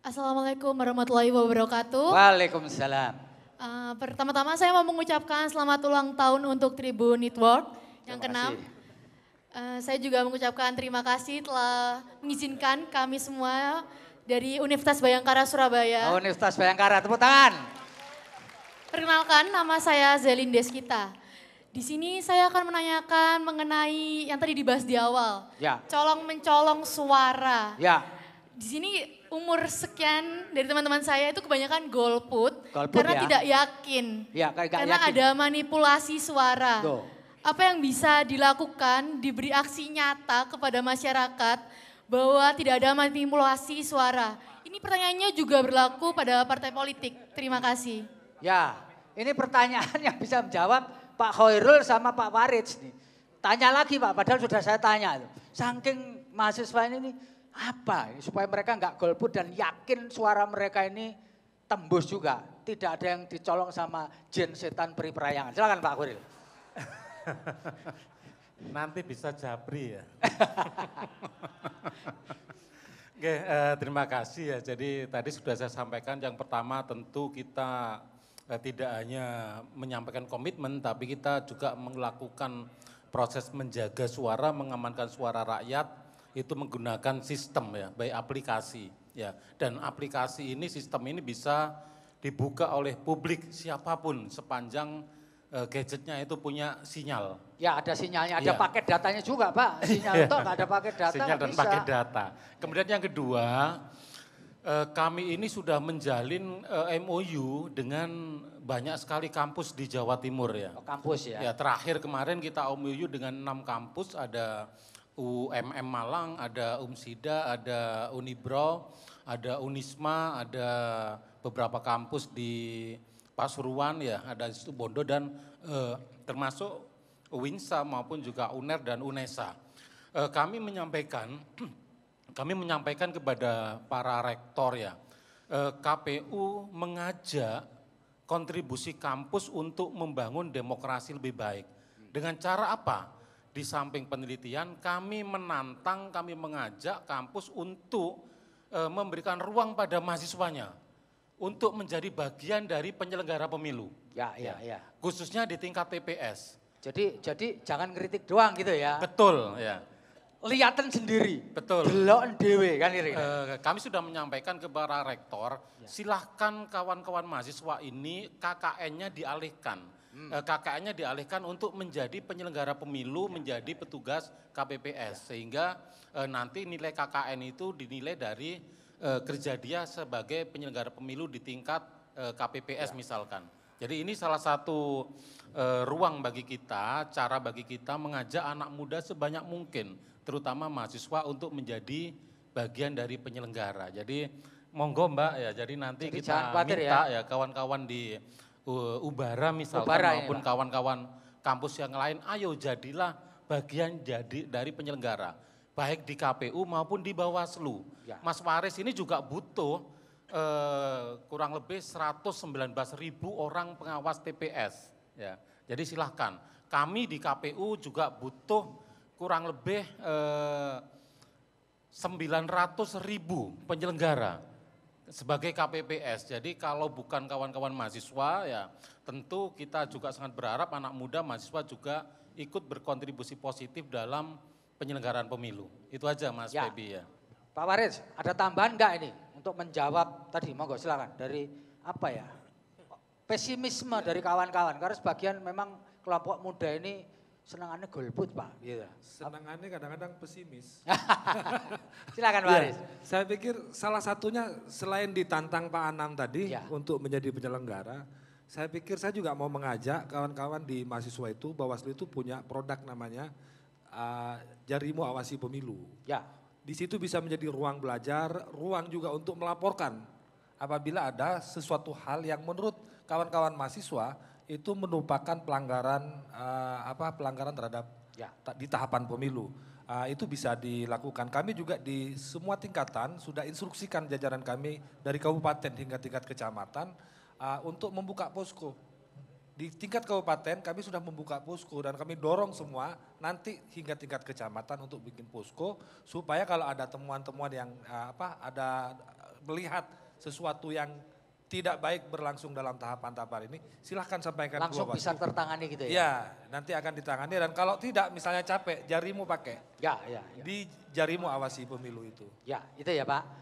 Assalamualaikum warahmatullahi wabarakatuh. Waalaikumsalam. Uh, pertama-tama saya mau mengucapkan selamat ulang tahun untuk Tribun Network yang keenam. Uh, saya juga mengucapkan terima kasih telah mengizinkan kami semua dari Universitas Bayangkara Surabaya. Oh, Universitas Bayangkara, tepuk tangan. Perkenalkan, nama saya Zelin Deskita. Di sini saya akan menanyakan mengenai yang tadi dibahas di awal. Ya. Colong mencolong suara. Ya di sini umur sekian dari teman-teman saya itu kebanyakan golput, karena ya. tidak yakin. Ya, karena yakin. ada manipulasi suara. Go. Apa yang bisa dilakukan diberi aksi nyata kepada masyarakat bahwa tidak ada manipulasi suara. Ini pertanyaannya juga berlaku pada partai politik. Terima kasih. Ya, ini pertanyaan yang bisa menjawab Pak Khairul sama Pak Warits nih. Tanya lagi Pak, padahal sudah saya tanya. Saking mahasiswa ini nih, apa ya, supaya mereka nggak golput dan yakin suara mereka ini tembus juga tidak ada yang dicolong sama jin setan peri perayangan silakan Pak Kuril nanti bisa jabri ya Oke, eh, terima kasih ya. Jadi tadi sudah saya sampaikan yang pertama tentu kita eh, tidak hanya menyampaikan komitmen, tapi kita juga melakukan proses menjaga suara, mengamankan suara rakyat, itu menggunakan sistem ya, baik aplikasi ya. Dan aplikasi ini sistem ini bisa dibuka oleh publik siapapun sepanjang uh, gadgetnya itu punya sinyal. Ya ada sinyalnya, ada ya. paket datanya juga Pak. Sinyal itu iya. nggak ada paket data. Sinyal dan bisa. paket data. Kemudian yang kedua, uh, kami ini sudah menjalin uh, eh, MOU dengan banyak sekali kampus di Jawa Timur ya. Oh, kampus ya. Ya terakhir kemarin kita MOU dengan enam kampus ada UMM Malang, ada UMSIDA, ada Unibro, ada Unisma, ada beberapa kampus di Pasuruan ya, ada di Bondo dan eh, termasuk Winsa maupun juga UNER dan UNESA. Eh, kami menyampaikan kami menyampaikan kepada para rektor ya, eh, KPU mengajak kontribusi kampus untuk membangun demokrasi lebih baik. Dengan cara apa? di samping penelitian, kami menantang, kami mengajak kampus untuk e, memberikan ruang pada mahasiswanya untuk menjadi bagian dari penyelenggara pemilu. Ya, ya, ya. Khususnya di tingkat TPS. Jadi, jadi jangan kritik doang gitu ya. Betul, ya lihatan sendiri. Betul. Delok dewe kan ini. E, eh, kami sudah menyampaikan ke para rektor, ya. silahkan kawan-kawan mahasiswa ini KKN-nya dialihkan. Hmm. E, eh, KKN-nya dialihkan untuk menjadi penyelenggara pemilu, ya, menjadi petugas KPPS. Ya. Sehingga e, nanti nilai KKN itu dinilai dari e, kerja dia sebagai penyelenggara pemilu di tingkat e, KPPS ya. misalkan. Jadi ini salah satu e, ruang bagi kita, cara bagi kita mengajak anak muda sebanyak mungkin, terutama mahasiswa untuk menjadi bagian dari penyelenggara. Jadi monggo Mbak ya, jadi nanti jadi kita minta ya. ya kawan-kawan di uh, Ubara misalkan Ubara ya, maupun kawan-kawan kampus yang lain, ayo jadilah bagian jadi dari penyelenggara, baik di KPU maupun di Bawaslu. Ya. Mas Waris ini juga butuh Eh, kurang lebih 119 ribu orang pengawas TPS. Ya. Jadi silahkan, kami di KPU juga butuh kurang lebih eh, 900 ribu penyelenggara sebagai KPPS. Jadi kalau bukan kawan-kawan mahasiswa ya tentu kita juga sangat berharap anak muda mahasiswa juga ikut berkontribusi positif dalam penyelenggaraan pemilu. Itu aja Mas ya. ya. Pak Waris, ada tambahan enggak ini? untuk menjawab tadi monggo silakan dari apa ya pesimisme dari kawan-kawan karena sebagian memang kelompok muda ini senangannya golput pak gitu. Iya. senangannya kadang-kadang pesimis silakan Pak iya. Aris. Ya, saya pikir salah satunya selain ditantang Pak Anam tadi ya. untuk menjadi penyelenggara saya pikir saya juga mau mengajak kawan-kawan di mahasiswa itu bahwa itu punya produk namanya uh, Jarimu Awasi Pemilu ya di situ bisa menjadi ruang belajar, ruang juga untuk melaporkan apabila ada sesuatu hal yang menurut kawan-kawan mahasiswa itu merupakan pelanggaran uh, apa pelanggaran terhadap ya. ta di tahapan pemilu. Uh, itu bisa dilakukan. Kami juga di semua tingkatan sudah instruksikan jajaran kami dari kabupaten hingga tingkat kecamatan uh, untuk membuka posko di tingkat kabupaten kami sudah membuka posko dan kami dorong semua nanti hingga tingkat kecamatan untuk bikin posko supaya kalau ada temuan-temuan yang eh, apa ada eh, melihat sesuatu yang tidak baik berlangsung dalam tahapan-tahapan ini, silahkan sampaikan. Langsung bisa tertangani gitu ya? Ya, nanti akan ditangani dan kalau tidak misalnya capek, jarimu pakai. Ya, ya. ya. Di jarimu awasi pemilu itu. Ya, itu ya Pak.